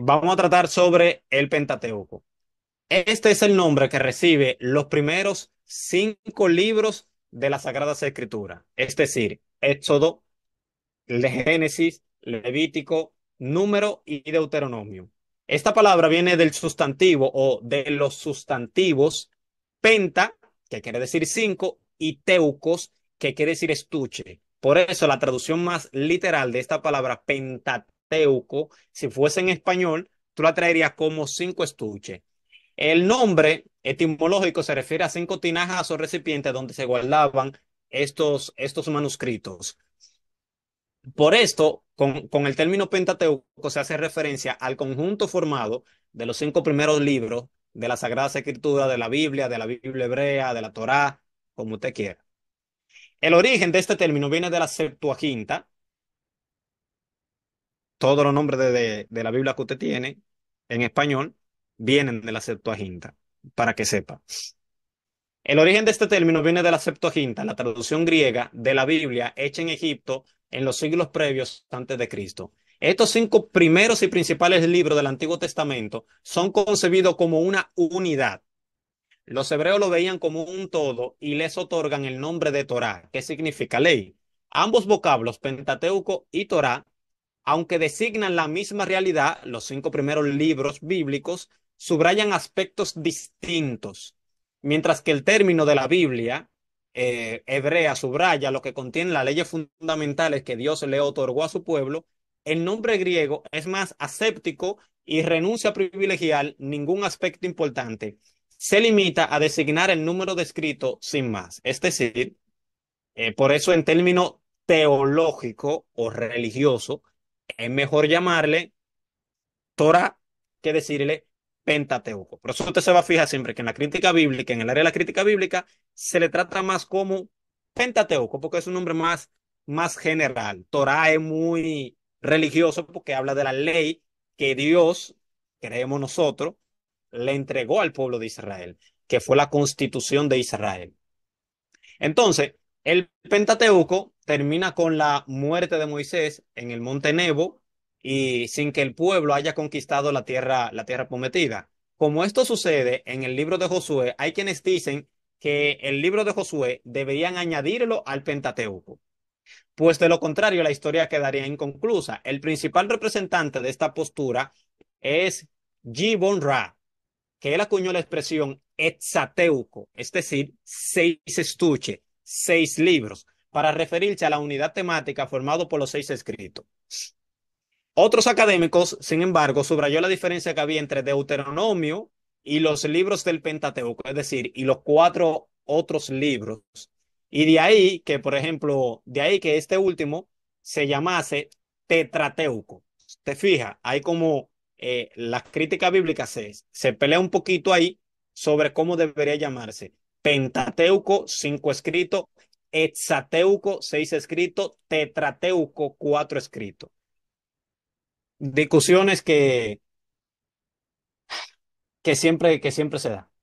vamos a tratar sobre el Pentateuco. Este es el nombre que recibe los primeros cinco libros de la Sagrada Escritura. es decir, Éxodo, Génesis, Levítico, Número y Deuteronomio. Esta palabra viene del sustantivo o de los sustantivos penta, que quiere decir cinco, y teucos, que quiere decir estuche. Por eso la traducción más literal de esta palabra pentateuco si fuese en español, tú la traerías como cinco estuches. El nombre etimológico se refiere a cinco tinajas o recipientes donde se guardaban estos, estos manuscritos. Por esto, con, con, el término pentateuco se hace referencia al conjunto formado de los cinco primeros libros de la Sagrada Escritura, de la Biblia, de la Biblia hebrea, de la Torá, como usted quiera. El origen de este término viene de la Septuaginta, todos los nombres de, la Biblia que usted tiene en español vienen de la Septuaginta, para que sepa. El origen de este término viene de la Septuaginta, la traducción griega de la Biblia hecha en Egipto en los siglos previos antes de Cristo. Estos cinco primeros y principales libros del Antiguo Testamento son concebidos como una unidad. Los hebreos lo veían como un todo y les otorgan el nombre de Torá, que significa ley. Ambos vocablos, Pentateuco y Torá, aunque designan la misma realidad, los cinco primeros libros bíblicos subrayan aspectos distintos, mientras que el término de la Biblia eh, hebrea subraya lo que contiene las leyes fundamentales que Dios le otorgó a su pueblo, el nombre griego es más aséptico y renuncia a privilegiar ningún aspecto importante. Se limita a designar el número descrito sin más. Es decir, eh, por eso en término teológico o religioso, es mejor llamarle Torah que decirle Pentateuco. Por eso usted se va a fijar siempre que en la crítica bíblica, en el área de la crítica bíblica, se le trata más como Pentateuco, porque es un nombre más, más general. Torah es muy religioso porque habla de la ley que Dios, creemos nosotros, le entregó al pueblo de Israel, que fue la constitución de Israel. Entonces, el Pentateuco termina con la muerte de Moisés en el monte Nebo y sin que el pueblo haya conquistado la tierra, la tierra prometida. Como esto sucede en el libro de Josué, hay quienes dicen que el libro de Josué deberían añadirlo al Pentateuco. Pues de lo contrario, la historia quedaría inconclusa. El principal representante de esta postura es Gibbon Ra, que él acuñó la expresión exateuco, es decir, seis estuches, seis libros para referirse a la unidad temática formado por los seis escritos. Otros académicos, sin embargo, subrayó la diferencia que había entre Deuteronomio y los libros del Pentateuco, es decir, y los cuatro otros libros. Y de ahí que, por ejemplo, de ahí que este último se llamase tetrateuco. Te fijas, hay como la eh, las críticas bíblicas se, se pelea un poquito ahí sobre cómo debería llamarse. Pentateuco, cinco escritos hexateuco, seis escrito, tetrateuco, cuatro escrito. Discusiones que, que, siempre, que siempre se da